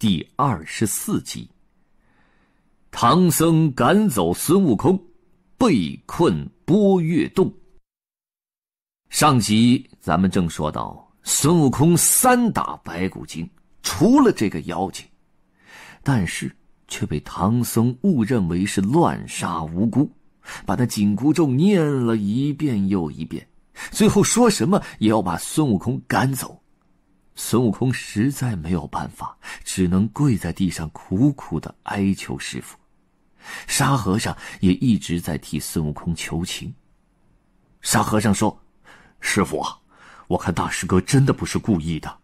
第二十四集，唐僧赶走孙悟空，被困波月洞。上集咱们正说到孙悟空三打白骨精，除了这个妖精，但是却被唐僧误认为是乱杀无辜，把那紧箍咒念了一遍又一遍，最后说什么也要把孙悟空赶走。孙悟空实在没有办法，只能跪在地上苦苦的哀求师傅。沙和尚也一直在替孙悟空求情。沙和尚说：“师傅，我看大师哥真的不是故意的，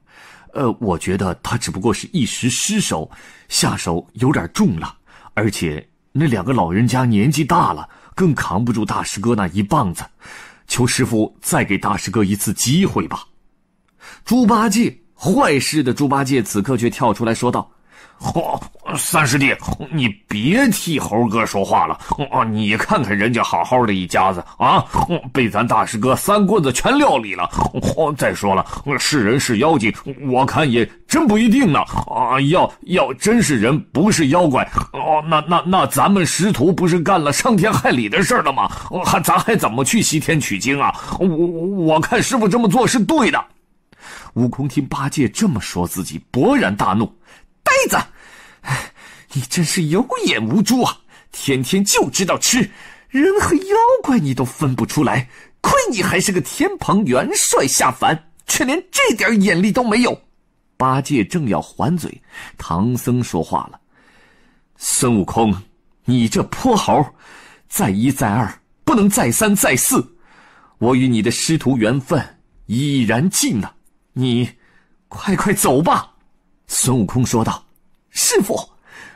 呃，我觉得他只不过是一时失手，下手有点重了，而且那两个老人家年纪大了，更扛不住大师哥那一棒子，求师傅再给大师哥一次机会吧。”猪八戒。坏事的猪八戒此刻却跳出来说道：“哦，三师弟，你别替猴哥说话了。啊，你看看人家好好的一家子啊，被咱大师哥三棍子全料理了。哦，再说了，是人是妖精，我看也真不一定呢。啊，要要真是人，不是妖怪，哦，那那那咱们师徒不是干了伤天害理的事了吗？还咱还怎么去西天取经啊？我我看师傅这么做是对的。”悟空听八戒这么说，自己勃然大怒：“呆子，你真是有眼无珠啊！天天就知道吃，人和妖怪你都分不出来，亏你还是个天蓬元帅下凡，却连这点眼力都没有。”八戒正要还嘴，唐僧说话了：“孙悟空，你这泼猴，再一再二，不能再三再四，我与你的师徒缘分已然尽了。”你，快快走吧！孙悟空说道：“师傅，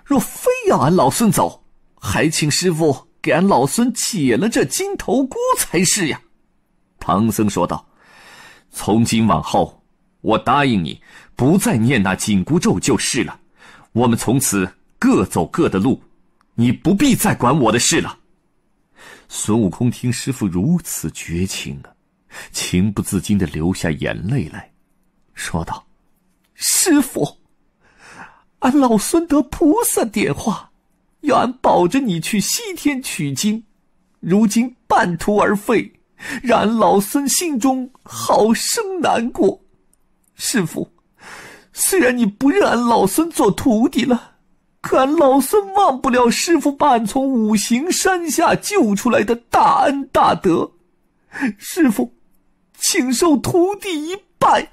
若非要俺老孙走，还请师傅给俺老孙解了这金头箍才是呀。”唐僧说道：“从今往后，我答应你，不再念那紧箍咒就是了。我们从此各走各的路，你不必再管我的事了。”孙悟空听师傅如此绝情啊，情不自禁的流下眼泪来。说道：“师傅，俺老孙得菩萨点化，要俺保着你去西天取经。如今半途而废，让俺老孙心中好生难过。师傅，虽然你不认俺老孙做徒弟了，可俺老孙忘不了师傅把俺从五行山下救出来的大恩大德。师傅，请受徒弟一拜。”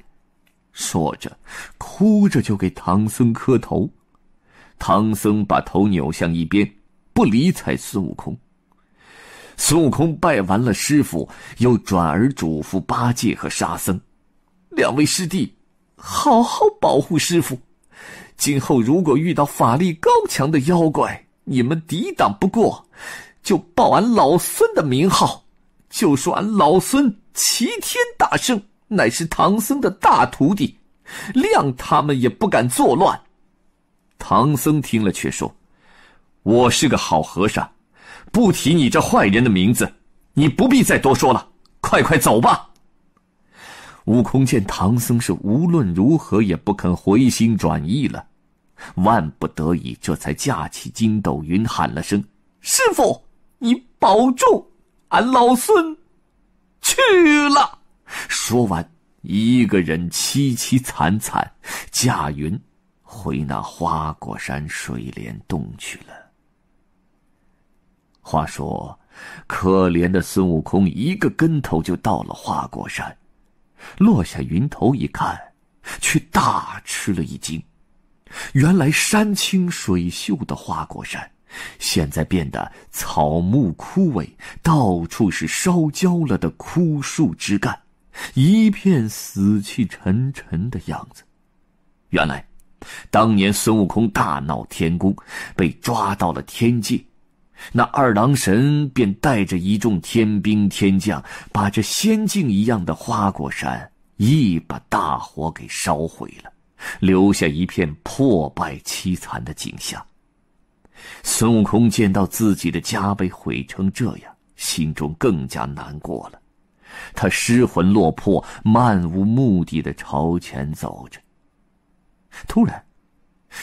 说着，哭着就给唐僧磕头。唐僧把头扭向一边，不理睬孙悟空。孙悟空拜完了师傅，又转而嘱咐八戒和沙僧：“两位师弟，好好保护师傅。今后如果遇到法力高强的妖怪，你们抵挡不过，就报俺老孙的名号，就说俺老孙齐天大圣。”乃是唐僧的大徒弟，谅他们也不敢作乱。唐僧听了却说：“我是个好和尚，不提你这坏人的名字，你不必再多说了，快快走吧。”悟空见唐僧是无论如何也不肯回心转意了，万不得已，这才架起筋斗云，喊了声：“师傅，你保住，俺老孙。”说完，一个人凄凄惨惨驾云回那花果山水帘洞去了。话说，可怜的孙悟空一个跟头就到了花果山，落下云头一看，却大吃了一惊，原来山清水秀的花果山，现在变得草木枯萎，到处是烧焦了的枯树枝干。一片死气沉沉的样子。原来，当年孙悟空大闹天宫，被抓到了天界，那二郎神便带着一众天兵天将，把这仙境一样的花果山一把大火给烧毁了，留下一片破败凄惨的景象。孙悟空见到自己的家被毁成这样，心中更加难过了。他失魂落魄、漫无目的的朝前走着。突然，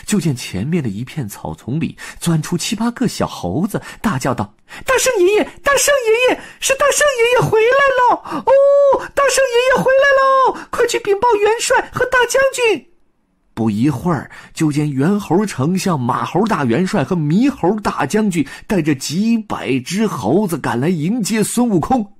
就见前面的一片草丛里钻出七八个小猴子，大叫道：“大圣爷爷，大圣爷爷，是大圣爷爷回来了！哦，大圣爷爷回来喽！快去禀报元帅和大将军！”不一会儿，就见猿猴丞相、马猴大元帅和猕猴大将军带着几百只猴子赶来迎接孙悟空。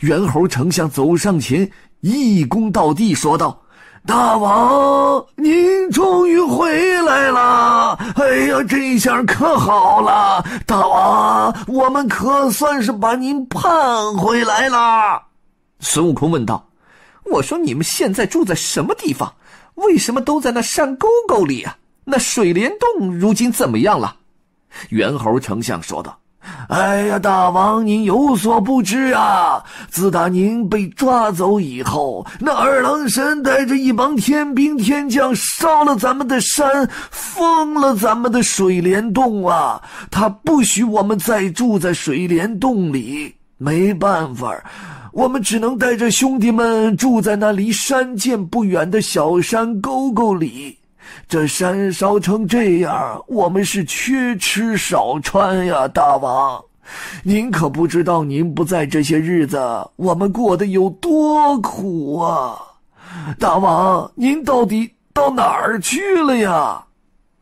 猿猴丞相走上前，一躬到地，说道：“大王，您终于回来了！哎呀，这下可好了，大王，我们可算是把您盼回来了。”孙悟空问道：“我说，你们现在住在什么地方？为什么都在那山沟沟里啊？那水帘洞如今怎么样了？”猿猴丞相说道。哎呀，大王，您有所不知啊！自打您被抓走以后，那二郎神带着一帮天兵天将烧了咱们的山，封了咱们的水帘洞啊！他不许我们再住在水帘洞里，没办法我们只能带着兄弟们住在那离山涧不远的小山沟沟里。这山烧成这样，我们是缺吃少穿呀，大王！您可不知道，您不在这些日子，我们过得有多苦啊！大王，您到底到哪儿去了呀？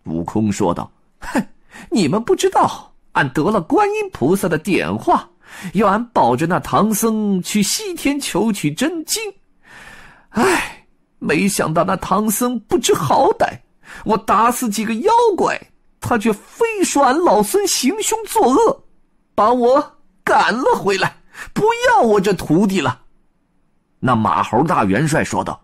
悟空说道：“哼，你们不知道，俺得了观音菩萨的点化，要俺保着那唐僧去西天求取真经。哎。”没想到那唐僧不知好歹，我打死几个妖怪，他却非说俺老孙行凶作恶，把我赶了回来，不要我这徒弟了。那马猴大元帅说道：“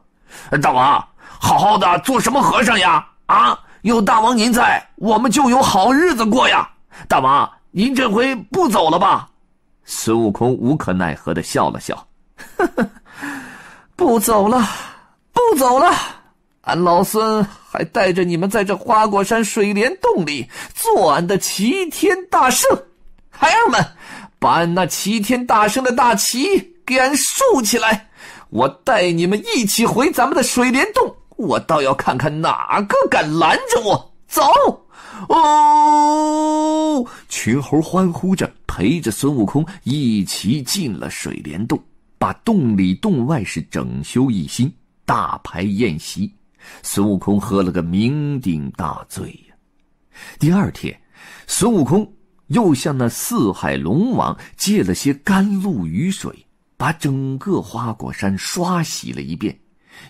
大王，好好的做什么和尚呀？啊，有大王您在，我们就有好日子过呀！大王，您这回不走了吧？”孙悟空无可奈何的笑了笑：“ 不走了。”不走了，俺老孙还带着你们在这花果山水帘洞里做俺的齐天大圣。孩儿们，把俺那齐天大圣的大旗给俺竖起来，我带你们一起回咱们的水帘洞。我倒要看看哪个敢拦着我走！哦，群猴欢呼着，陪着孙悟空一起进了水帘洞，把洞里洞外是整修一新。大排宴席，孙悟空喝了个酩酊大醉呀。第二天，孙悟空又向那四海龙王借了些甘露雨水，把整个花果山刷洗了一遍，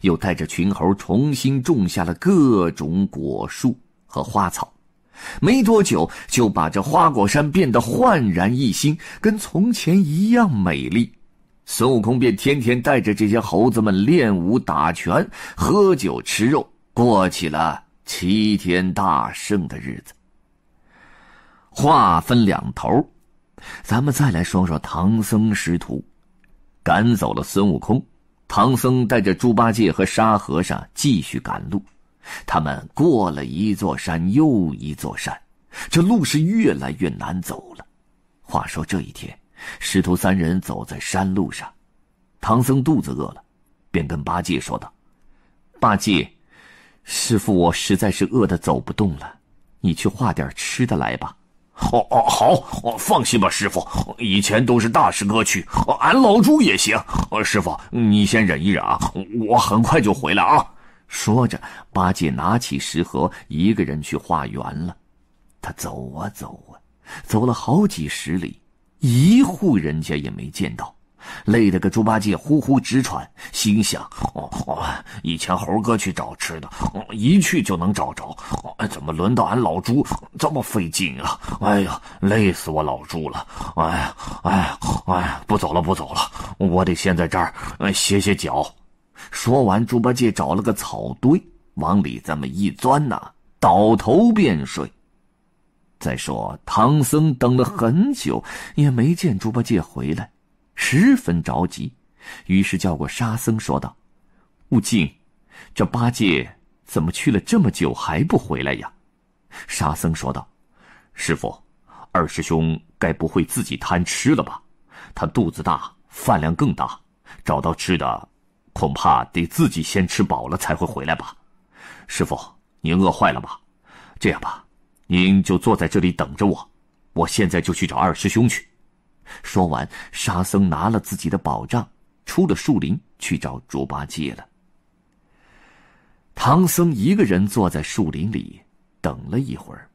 又带着群猴重新种下了各种果树和花草。没多久，就把这花果山变得焕然一新，跟从前一样美丽。孙悟空便天天带着这些猴子们练武打拳、喝酒吃肉，过起了齐天大圣的日子。话分两头，咱们再来说说唐僧师徒。赶走了孙悟空，唐僧带着猪八戒和沙和尚继续赶路。他们过了一座山又一座山，这路是越来越难走了。话说这一天。师徒三人走在山路上，唐僧肚子饿了，便跟八戒说道：“八戒，师傅，我实在是饿得走不动了，你去化点吃的来吧。”“好，好，好，放心吧，师傅。以前都是大师哥去，俺老猪也行。师傅，你先忍一忍，啊，我很快就回来啊。”说着，八戒拿起食盒，一个人去化缘了。他走啊走啊，走了好几十里。一户人家也没见到，累得个猪八戒呼呼直喘，心想：哦以前猴哥去找吃的，一去就能找着，怎么轮到俺老猪这么费劲啊？哎呀，累死我老猪了！哎呀，哎呀，哎呀，不走了，不走了，我得先在这儿歇歇脚。说完，猪八戒找了个草堆，往里这么一钻，呐，倒头便睡。再说，唐僧等了很久，也没见猪八戒回来，十分着急，于是叫过沙僧说道：“悟净，这八戒怎么去了这么久还不回来呀？”沙僧说道：“师傅，二师兄该不会自己贪吃了吧？他肚子大，饭量更大，找到吃的，恐怕得自己先吃饱了才会回来吧？师傅，您饿坏了吧？这样吧。”您就坐在这里等着我，我现在就去找二师兄去。说完，沙僧拿了自己的宝杖，出了树林去找猪八戒了。唐僧一个人坐在树林里等了一会儿，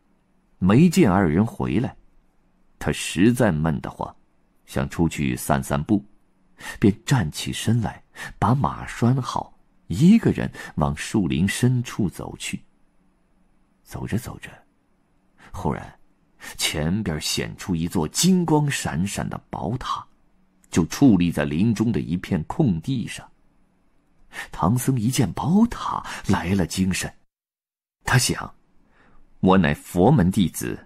没见二人回来，他实在闷得慌，想出去散散步，便站起身来，把马拴好，一个人往树林深处走去。走着走着，忽然，前边显出一座金光闪闪的宝塔，就矗立在林中的一片空地上。唐僧一见宝塔，来了精神。他想：我乃佛门弟子，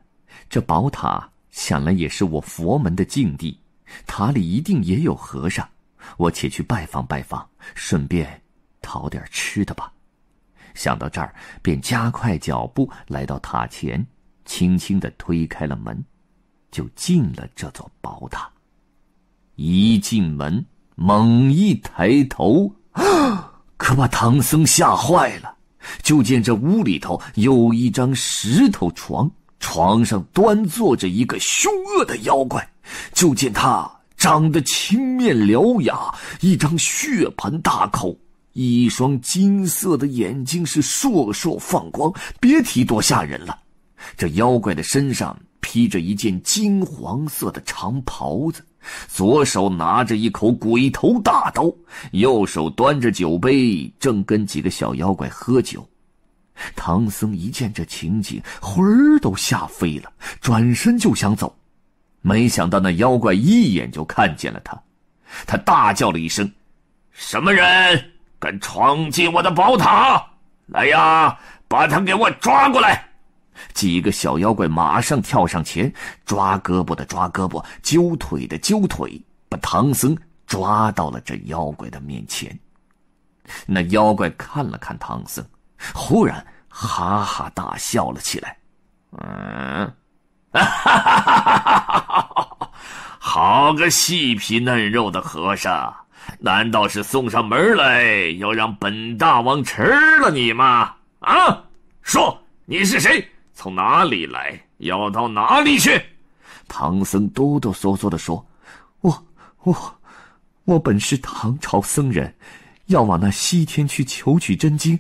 这宝塔想来也是我佛门的境地，塔里一定也有和尚。我且去拜访拜访，顺便讨点吃的吧。想到这儿，便加快脚步来到塔前。轻轻的推开了门，就进了这座宝塔。一进门，猛一抬头，可把唐僧吓坏了。就见这屋里头有一张石头床，床上端坐着一个凶恶的妖怪。就见他长得青面獠牙，一张血盆大口，一双金色的眼睛是烁烁放光，别提多吓人了。这妖怪的身上披着一件金黄色的长袍子，左手拿着一口鬼头大刀，右手端着酒杯，正跟几个小妖怪喝酒。唐僧一见这情景，魂儿都吓飞了，转身就想走。没想到那妖怪一眼就看见了他，他大叫了一声：“什么人敢闯进我的宝塔？来呀，把他给我抓过来！”几个小妖怪马上跳上前，抓胳膊的抓胳膊，揪腿的揪腿，把唐僧抓到了这妖怪的面前。那妖怪看了看唐僧，忽然哈哈大笑了起来：“嗯，哈哈哈哈哈哈！好个细皮嫩肉的和尚，难道是送上门来要让本大王吃了你吗？啊，说你是谁？”从哪里来，要到哪里去？唐僧哆哆嗦嗦的说：“我我我本是唐朝僧人，要往那西天去求取真经，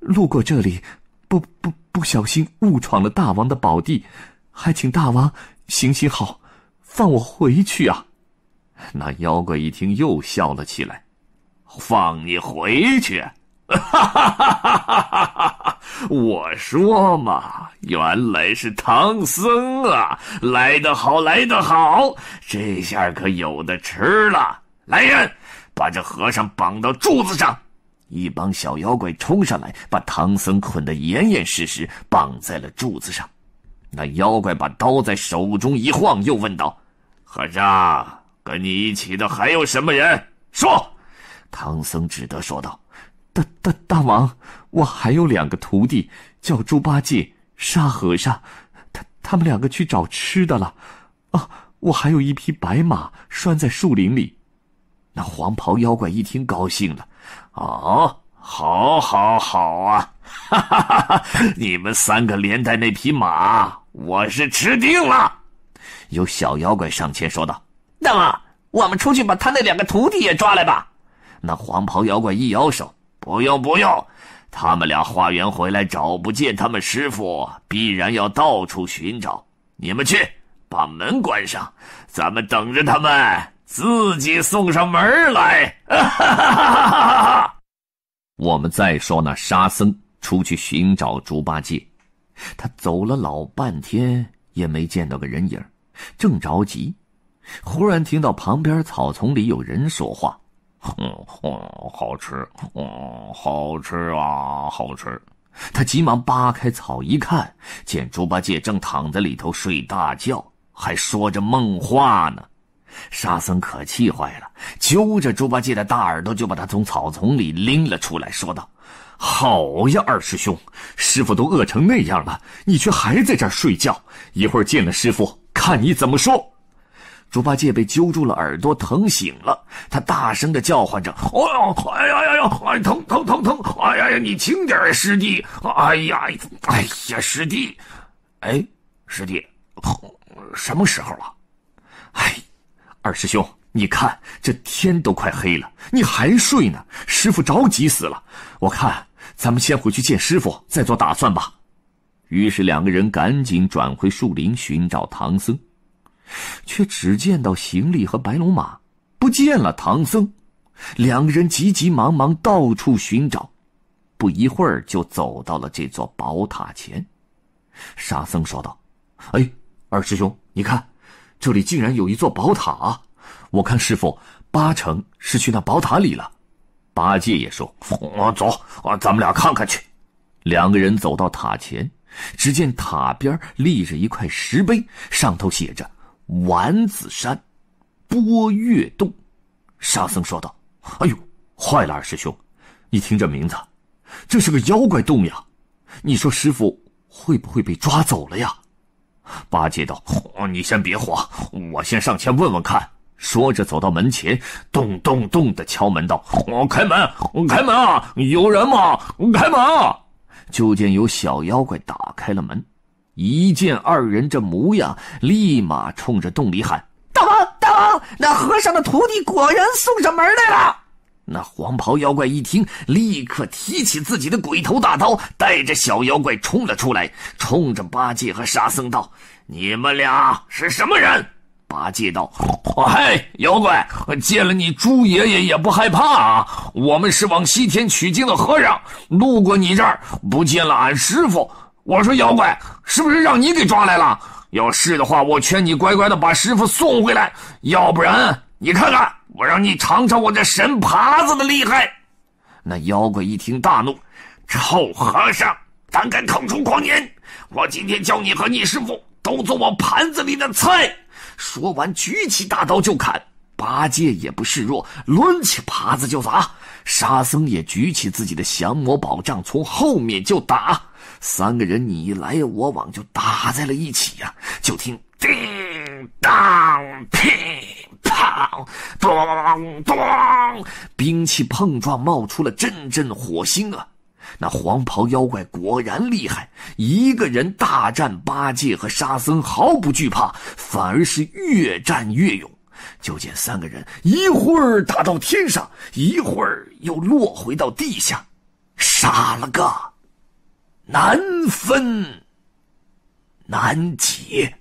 路过这里，不不不小心误闯了大王的宝地，还请大王行行好，放我回去啊！”那妖怪一听，又笑了起来：“放你回去！”哈哈哈哈哈！我说嘛，原来是唐僧啊！来得好，来得好，这下可有的吃了。来人，把这和尚绑到柱子上！一帮小妖怪冲上来，把唐僧捆得严严实实，绑在了柱子上。那妖怪把刀在手中一晃，又问道：“和尚，跟你一起的还有什么人？”说。唐僧只得说道：“大、大、大王。”我还有两个徒弟，叫猪八戒、沙和尚，他他们两个去找吃的了。啊，我还有一匹白马拴在树林里。那黄袍妖怪一听高兴了，啊，好，好，好啊！哈哈哈哈哈！你们三个连带那匹马，我是吃定了。有小妖怪上前说道：“那么，我们出去把他那两个徒弟也抓来吧。”那黄袍妖怪一摇手：“不用，不用。”他们俩化缘回来找不见他们师傅，必然要到处寻找。你们去把门关上，咱们等着他们自己送上门来。我们再说那沙僧出去寻找猪八戒，他走了老半天也没见到个人影，正着急，忽然听到旁边草丛里有人说话。嗯好吃，嗯，好吃啊，好吃！他急忙扒开草一看，见猪八戒正躺在里头睡大觉，还说着梦话呢。沙僧可气坏了，揪着猪八戒的大耳朵就把他从草丛里拎了出来，说道：“好呀，二师兄，师傅都饿成那样了，你却还在这儿睡觉！一会儿见了师傅，看你怎么说。”猪八戒被揪住了耳朵，疼醒了。他大声的叫唤着：“哎呀，哎呀，呀呀，哎，疼疼疼疼！哎呀，呀，你轻点，师弟！哎呀，哎呀，师弟！哎，师弟，什么时候了？哎，二师兄，你看这天都快黑了，你还睡呢？师傅着急死了。我看咱们先回去见师傅，再做打算吧。”于是两个人赶紧转回树林寻找唐僧。却只见到行李和白龙马不见了，唐僧两个人急急忙忙到处寻找，不一会儿就走到了这座宝塔前。沙僧说道：“哎，二师兄，你看，这里竟然有一座宝塔，我看师傅八成是去那宝塔里了。”八戒也说：“啊，走，啊，咱们俩看看去。”两个人走到塔前，只见塔边立着一块石碑，上头写着。丸子山，波月洞，沙僧说道：“哎呦，坏了，二师兄，你听这名字，这是个妖怪洞呀！你说师傅会不会被抓走了呀？”八戒道：“你先别慌，我先上前问问看。”说着走到门前，咚咚咚的敲门道：“开门，开门啊！有人吗？开门啊！”就见有小妖怪打开了门。一见二人这模样，立马冲着洞里喊：“大王，大王！那和尚的徒弟果然送上门来了！”那黄袍妖怪一听，立刻提起自己的鬼头大刀，带着小妖怪冲了出来，冲着八戒和沙僧道：“你们俩是什么人？”八戒道：“嗨，妖怪，见了你猪爷爷也不害怕啊！我们是往西天取经的和尚，路过你这儿，不见了俺师傅。”我说：“妖怪，是不是让你给抓来了？要是的话，我劝你乖乖的把师傅送回来，要不然，你看看我让你尝尝我这神耙子的厉害。”那妖怪一听大怒：“臭和尚，胆敢口出狂言！我今天叫你和你师傅都做我盘子里的菜！”说完，举起大刀就砍。八戒也不示弱，抡起耙子就砸。沙僧也举起自己的降魔宝杖，从后面就打。三个人你来我往就打在了一起呀！就听叮当、噼砰、咚咚，兵器碰撞，冒出了阵阵火星啊！那黄袍妖怪果然厉害，一个人大战八戒和沙僧，毫不惧怕，反而是越战越勇。就见三个人一会儿打到天上，一会儿又落回到地下，杀了个。难分，难解。